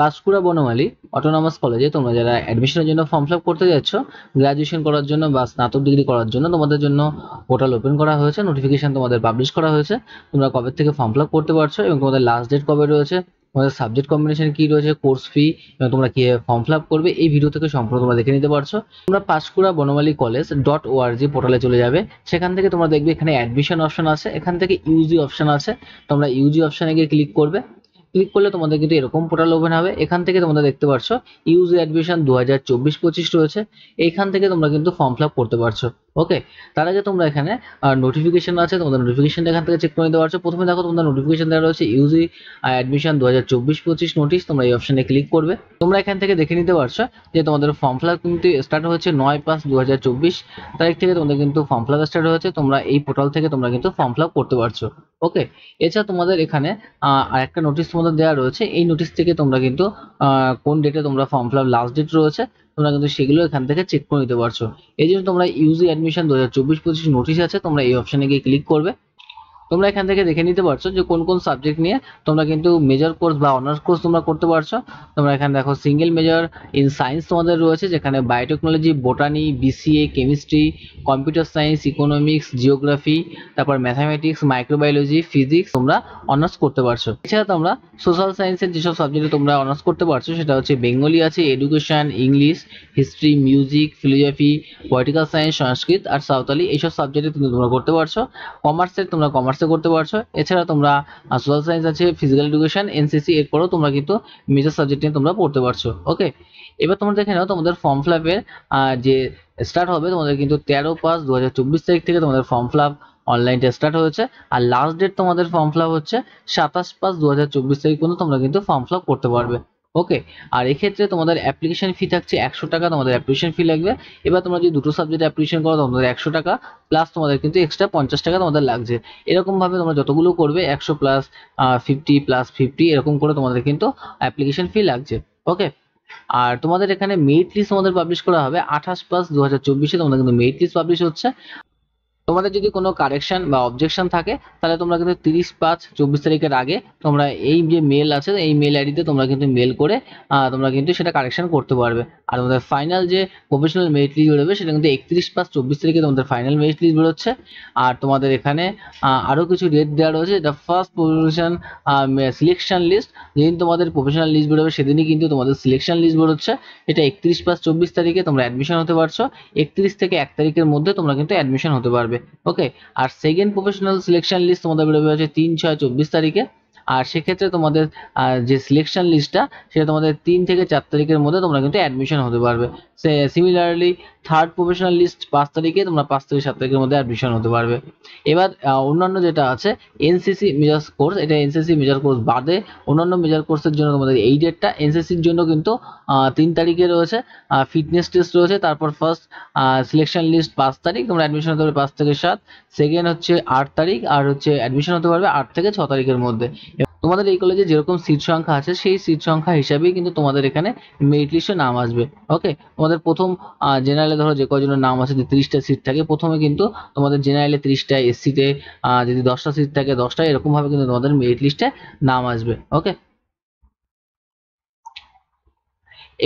পাঁশকুড়া বনমালী autonomous কলেজে তোমরা যারা অ্যাডমিশনের জন্য ফর্ম ফিল করতে যাচ্ছ গ্র্যাজুয়েশন করার জন্য বা স্নাতক ডিগ্রি করার জন্য তোমাদের জন্য পোর্টাল ওপেন করা হয়েছে নোটিফিকেশন তোমাদের পাবলিশ করা হয়েছে তোমরা কবে থেকে ফর্ম ফিল করতে পারছো এবং তোমাদের লাস্ট ডেট কবে রয়েছে তোমাদের সাবজেক্ট কম্বিনেশন কি রয়েছে কোর্স ফি এবং তোমরা কীভাবে ফর্ম ফিল করবে এই ভিডিও থেকে সম্পূর্ণ তোমরা দেখে নিতে পারছো তোমরা Panskura Banamali college dot org পোর্টালে চলে যাবে সেখান থেকে তোমরা দেখবে এখানে অ্যাডমিশন অপশন আছে এখান থেকে ইউজি অপশন আছে তোমরা ইউজি অপশানে গিয়ে ক্লিক করবে ক্লিক করলে তোমাদের কিন্তু এরকম পোর্টাল ওপেন হবে এখান থেকে তোমরা দেখতে পাচ্ছ ইউজ অ্যাডমিশন দু হাজার চব্বিশ পঁচিশ রয়েছে এখান থেকে তোমরা কিন্তু ফর্ম ফিল আপ করতে পারছো ওকে তার আগে তোমরা এখানে নোটিফিকেশন আছে তোমাদের নোটিফিকেশন এখান থেকে চেক করে নিতে পারছো প্রথমে দেখো তোমাদের নোটিফিকেশন দেওয়া রয়েছে ইউজি অ্যাডমিশন দু হাজার চব্বিশ পঁচিশ নোটিশ তোমরা এই অপশানে ক্লিক করবে তোমরা এখান থেকে দেখে নিতে পারছো যে তোমাদের ফর্ম ফিল আপ কিন্তু স্টার্ট হয়েছে নয় পাঁচ দু হাজার চব্বিশ তারিখ থেকে তোমাদের কিন্তু ফর্ম ফিল আপ স্টার্ট হয়েছে তোমরা এই পোর্টাল থেকে তোমরা কিন্তু ফর্ম ফিল আপ করতে পারছো ওকে এছাড়া তোমাদের এখানে একটা নোটিশ তোমাদের দেওয়া রয়েছে এই নোটিশ থেকে তোমরা কিন্তু কোন ডেটে তোমরা ফর্ম ফিল লাস্ট ডেট রয়েছে তোমরা কিন্তু সেগুলো এখান থেকে চেক করে নিতে পারছো এই জন্য তোমরা ইউজি অ্যাডমিশন দু হাজার চব্বিশ পঁচিশ নোটিশ আছে তোমরা এই অপশানে গিয়ে ক্লিক করবে তোমরা এখান থেকে দেখে নিতে পারছো যে কোন কোন সাবজেক্ট নিয়ে তোমরা কিন্তু মেজর কোর্স বা অনার্স কোর্স তোমরা করতে পারছো তোমরা এখানে দেখো সিঙ্গেল মেজর ইন সায়েন্স তোমাদের রয়েছে যেখানে biotechnology botany BCA chemistry computer science economics geography তারপর ম্যাথামেটিক্স মাইক্রোবায়োলজি ফিজিক্স তোমরা অনার্স করতে পারছো এছাড়া তোমরা সোশ্যাল সায়েন্সের যেসব সাবজেক্টে তোমরা অনার্স করতে পারছো সেটা হচ্ছে বেঙ্গলি আছে education English history music philosophy political science Sanskrit আর সাঁওতালি এইসব সাবজেক্টে তুমি তোমরা করতে পারছো কমার্সের তোমরা কমার্স আর্টসে করতে পারছো এছাড়া তোমরা সোশ্যাল সায়েন্স আছে ফিজিক্যাল এডুকেশন এনসিসি এরপরও তোমরা কিন্তু মেজর সাবজেক্ট নিয়ে তোমরা পড়তে পারছো ওকে এবার তোমরা দেখে নাও তোমাদের ফর্ম ফিল ফিলাপের যে স্টার্ট হবে তোমাদের কিন্তু তেরো পাঁচ দু তারিখ থেকে তোমাদের form fill up online test start হয়েছে আর লাস্ট ডেট তোমাদের ফর্ম ফিল আপ হচ্ছে সাতাশ পাঁচ দু তারিখ পর্যন্ত তোমরা কিন্তু ফর্ম ফিল আপ করতে পারবে ওকে আর এক্ষেত্রে তোমাদের অ্যাপ্লিকেশন ফি থাকছে একশো টাকা তোমাদের অ্যাপ্লিকেশন ফি লাগবে এবার তোমরা যদি দুটো সাবজেক্ট অ্যাপ্লিকেশন করো তোমাদের একশো টাকা প্লাস তোমাদের কিন্তু এক্সট্রা পঞ্চাশ টাকা তোমাদের লাগছে এরকমভাবে তোমরা যতগুলো করবে একশো প্লাস ফিফটি প্লাস ফিফটি এরকম করে তোমাদের কিন্তু অ্যাপ্লিকেশন ফি লাগছে ওকে আর তোমাদের এখানে মেরিট লিস্ট তোমাদের পাবলিশ করা হবে আঠাশ প্লাস দু হাজার চব্বিশে তোমাদের কিন্তু মেরিট লিস্ট পাবলিশ হচ্ছে তোমাদের যদি কোনো কারেকশন বা অবজেকশন থাকে তাহলে তোমরা কিন্তু তিরিশ পাঁচ চব্বিশ তারিখের আগে তোমরা এই যে মেল আছে এই মেল আইডিতে তোমরা কিন্তু মেল করে তোমরা কিন্তু সেটা কারেকশন করতে পারবে আর তোমাদের ফাইনাল যে প্রফেশনাল মেরিট লিস্ট বেরোবে সেটা কিন্তু একত্রিশ পাঁচ চব্বিশ তারিখে তোমাদের ফাইনাল মেরিট লিস্ট বেরোচ্ছে আর তোমাদের এখানে আরও কিছু রেট দেওয়া রয়েছে এটা ফার্স্ট প্রফেশন সিলেকশন লিস্ট যেদিন তোমাদের প্রফেশনাল লিস্ট বেরোবে সেদিনই কিন্তু তোমাদের সিলেকশন লিস্ট বেরোচ্ছে এটা একত্রিশ পাঁচ চব্বিশ তারিখে তোমরা অ্যাডমিশন হতে পারছো একত্রিশ থেকে এক তারিখের মধ্যে তোমরা কিন্তু অ্যাডমিশন হতে পারবে ওকে আর সেকেন্ড প্রফেশনাল সিলেকশন লিস্ট তোমাদের বেরোবে হচ্ছে তিন ছয় চব্বিশ তারিখে আর সেক্ষেত্রে তোমাদের যে সিলেকশন লিস্টটা সেটা তোমাদের তিন থেকে চার তারিখের মধ্যে তোমরা কিন্তু অ্যাডমিশন হতে পারবে সে সিমিলারলি থার্ড প্রফেশনাল লিস্ট পাঁচ তারিখে তোমরা পাঁচ থেকে সাত তারিখের মধ্যে অ্যাডমিশন হতে পারবে এবার অন্যান্য যেটা আছে এনসিসি মেজার কোর্স এটা এনসিসি মেজার কোর্স বাদে অন্যান্য মেজার কোর্সের জন্য তোমাদের এই ডেটটা এনসিসির জন্য কিন্তু তিন তারিখে রয়েছে ফিটনেস টেস্ট রয়েছে তারপর ফার্স্ট সিলেকশন লিস্ট পাঁচ তারিখ তোমরা অ্যাডমিশন হতে পারবে পাঁচ থেকে সাত সেকেন্ড হচ্ছে আট তারিখ আর হচ্ছে অ্যাডমিশন হতে পারবে আট থেকে ছ তারিখের মধ্যে তোমাদের এই কলেজে যেরকম সিট সংখ্যা আছে সেই সিট সংখ্যা হিসাবেই কিন্তু তোমাদের এখানে মেরিট লিস্টে নাম আসবে ওকে তোমাদের প্রথম জেনারেলে ধরো যে কজনের নাম আছে যে তিরিশটা সিট থাকে প্রথমে কিন্তু তোমাদের জেনারেলে তিরিশটা এসসিতে যদি দশটা সিট থাকে দশটা এরকমভাবে কিন্তু তোমাদের মেরিট লিস্টে নাম আসবে ওকে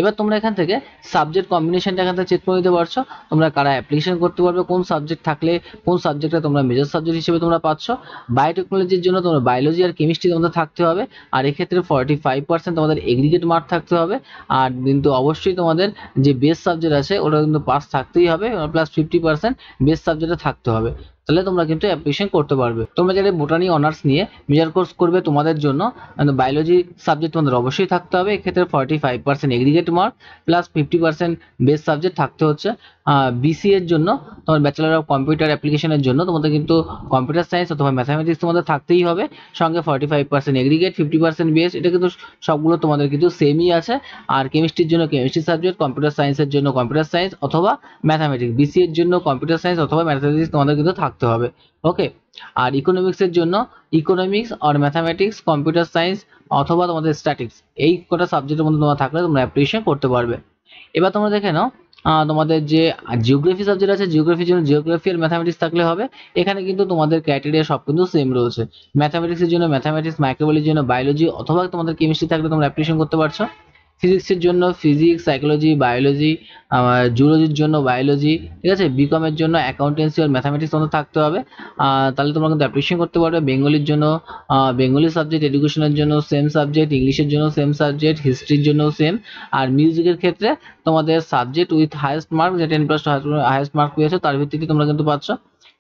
এবার তোমরা এখান থেকে সাবজেক্ট কম্বিনেশনটা এখান থেকে চেক করে নিতে পারছো তোমরা কারা অ্যাপ্লিকেশন করতে পারবে কোন সাবজেক্ট থাকলে কোন সাবজেক্টটা তোমরা মেজর সাবজেক্ট হিসেবে তোমরা পাচ্ছ বায়োটেকনোলজির জন্য তোমরা বায়োলজি আর কেমিস্ট্রি তোমাদের থাকতে হবে আর এক্ষেত্রে ফর্টি ফাইভ পার্সেন্ট তোমাদের এগ্রিগেট মার্ক থাকতে হবে আর কিন্তু অবশ্যই তোমাদের যে বেস্ট সাবজেক্ট আছে ওটা কিন্তু পাস থাকতেই হবে প্লাস ফিফটি পার্সেন্ট বেস্ট সাবজেক্টে থাকতে হবে তাহলে তোমরা কিন্তু অ্যাপ্লিকেশন করতে পারবে তোমরা যারা বোটানি অনার্স নিয়ে মেজর কোর্স করবে তোমাদের জন্য বায়োলজি মানে সাবজেক্ট তোমাদের অবশ্যই থাকতে হবে এক্ষেত্রে forty five percent aggregate mark plus fifty percent base subject থাকতে হচ্ছে বিসি এর জন্য তোমার ব্যাচেলার অফ কম্পিউটার অ্যাপ্লিকেশনের জন্য তোমাদের কিন্তু কম্পিউটার সায়েন্স অথবা ম্যাথামেটিক্স তোমাদের থাকতেই হবে সঙ্গে forty five percent aggregate fifty percent base এটা কিন্তু সবগুলো তোমাদের কিন্তু সেমই আছে আর কেমিস্ট্রির জন্য কেমিস্ট্রি সাবজেক্ট কম্পিউটার সায়েন্সের জন্য কম্পিউটার সায়েন্স অথবা ম্যাথামেটিক্স বিসি এর জন্য কম্পিউটার সায়েন্স অথবা ম্যাথামেটিক্স তোমাদের কিন্তু থাকতে থাকতে হবে ওকে আর ইকোনমিক্সের জন্য ইকোনমিক্স আর ম্যাথামেটিক্স কম্পিউটার সায়েন্স অথবা তোমাদের স্ট্যাটিক্স এই কটা সাবজেক্টের মধ্যে তোমরা থাকলে তোমরা অ্যাপ্লিকেশন করতে পারবে এবার তোমরা দেখে নাও তোমাদের যে জিওগ্রাফি সাবজেক্ট আছে জিওগ্রাফির জন্য জিওগ্রাফি আর ম্যাথামেটিক্স থাকলে হবে এখানে কিন্তু তোমাদের ক্রাইটেরিয়া সব কিন্তু সেম রয়েছে ম্যাথামেটিক্সের জন্য ম্যাথামেটিক্স মাইক্রোবলির জন্য বায়োলজি অথবা তোমাদের কেমিস্ট্রি থাকলে তোমরা অ্যাপ্লিকেশন করতে পারছো ফিজিক্সের জন্য ফিজিক্স সাইকোলজি বায়োলজি জুলজির জন্য বায়োলজি ঠিক আছে বিকমের জন্য অ্যাকাউন্টেন্সি আর ম্যাথামেটিক্স তোমাদের থাকতে হবে তাহলে তোমরা কিন্তু অ্যাপ্রিসিয়েশন করতে পারবে বেঙ্গলির জন্য বেঙ্গলি সাবজেক্ট এডুকেশনের জন্য সেম সাবজেক্ট ইংলিশের জন্য সেম সাবজেক্ট হিস্ট্রির জন্য সেম আর মিউজিকের ক্ষেত্রে তোমাদের সাবজেক্ট উইথ হায়েস্ট মার্ক যে টেন প্লাস হায়েস্ট মার্ক পেয়েছো তার ভিত্তিতে তোমরা কিন্তু পাচ্ছ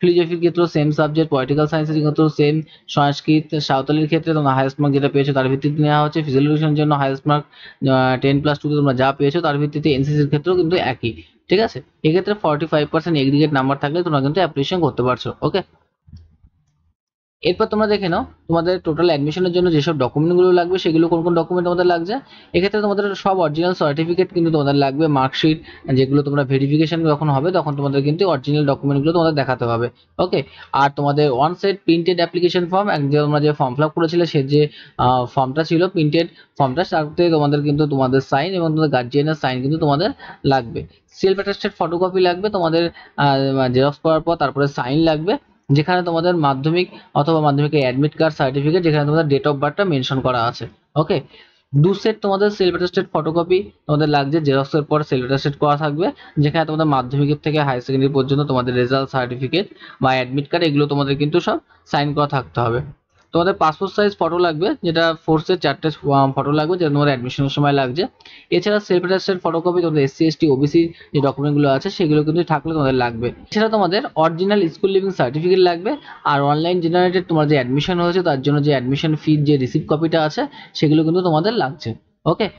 ফিলোজফির ক্ষেত্রেও সেম সাবজেক্ট পলিটিক্যাল সায়েন্সের ক্ষেত্রেও সেম সংস্কৃত সাঁওতালির ক্ষেত্রে তোমরা হায়েস্ট মার্ক যেটা পেয়েছো তার ভিত্তিতে নেওয়া হচ্ছে ফিজিক্যালের জন্য হায়েস্ট মার্ক টেন প্লাস টুতে তোমরা যা পেয়েছো তার ভিত্তিতে এনসিসির ক্ষেত্রেও কিন্তু একই ঠিক আছে এক্ষেত্রে forty five percent aggregate number থাকলে তোমরা কিন্তু অ্যাপ্লিকেশন করতে পারছো ওকে এরপর তোমরা দেখে নাও তোমাদের টোটাল অ্যাডমিশনের জন্য যেসব ডকুমেন্টগুলো লাগবে সেগুলো কোন কোন ডকুমেন্ট তোমাদের লাগছে এক্ষেত্রে তোমাদের সব অরিজিনাল সার্টিফিকেট কিন্তু তোমাদের লাগবে মার্কশিট যেগুলো তোমরা ভেরিফিকেশন যখন হবে তখন তোমাদের কিন্তু অরিজিনাল ডকুমেন্টগুলো তোমাদের দেখাতে হবে ওকে আর তোমাদের one set printed application form যে তোমরা যে ফর্ম ফিল করেছিলে সে যে ফর্মটা ছিল প্রিন্টেড ফর্মটা সাথে তোমাদের কিন্তু তোমাদের সাইন এবং তোমাদের গার্জিয়ানের সাইন কিন্তু তোমাদের লাগবে সেলফ অ্যাটাস্টেড ফটোকপি লাগবে তোমাদের জেরক্স করার পর তারপরে সাইন লাগবে যেখানে তোমাদের মাধ্যমিক অথবা মাধ্যমিকের অ্যাডমিট কার্ড সার্টিফিকেট যেখানে তোমাদের ডেট অফ বার্থটা মেনশন করা আছে ওকে দু সেট তোমাদের সেলফ অ্যাটেস্টেড ফটোকপি তোমাদের লাগছে জেরক্সের পর সেলফ অ্যাটেস্টেড করা থাকবে যেখানে তোমাদের মাধ্যমিকের থেকে হায়ার সেকেন্ডারি পর্যন্ত তোমাদের রেজাল্ট সার্টিফিকেট বা অ্যাডমিট কার্ড এগুলো তোমাদের কিন্তু সব সাইন করা থাকতে হবে তোমাদের পাসপোর্ট সাইজ ফটো লাগবে যেটা ফোর্সের চারটে ফটো লাগবে যেটা তোমার অ্যাডমিশনের সময় লাগছে এছাড়া সেলফ অ্যাটাস্টের ফটোকপি তোমাদের এসসি এসটি ওবিসি যে ডকুমেন্টগুলো আছে সেগুলো কিন্তু থাকলে তোমাদের লাগবে এছাড়া তোমাদের অরিজিনাল স্কুল লিভিং সার্টিফিকেট লাগবে আর অনলাইন জেনারেটেড তোমার যে অ্যাডমিশন হয়েছে তার জন্য যে অ্যাডমিশন ফি যে রিসিপ্ট কপিটা আছে সেগুলো কিন্তু তোমাদের লাগছে ওকে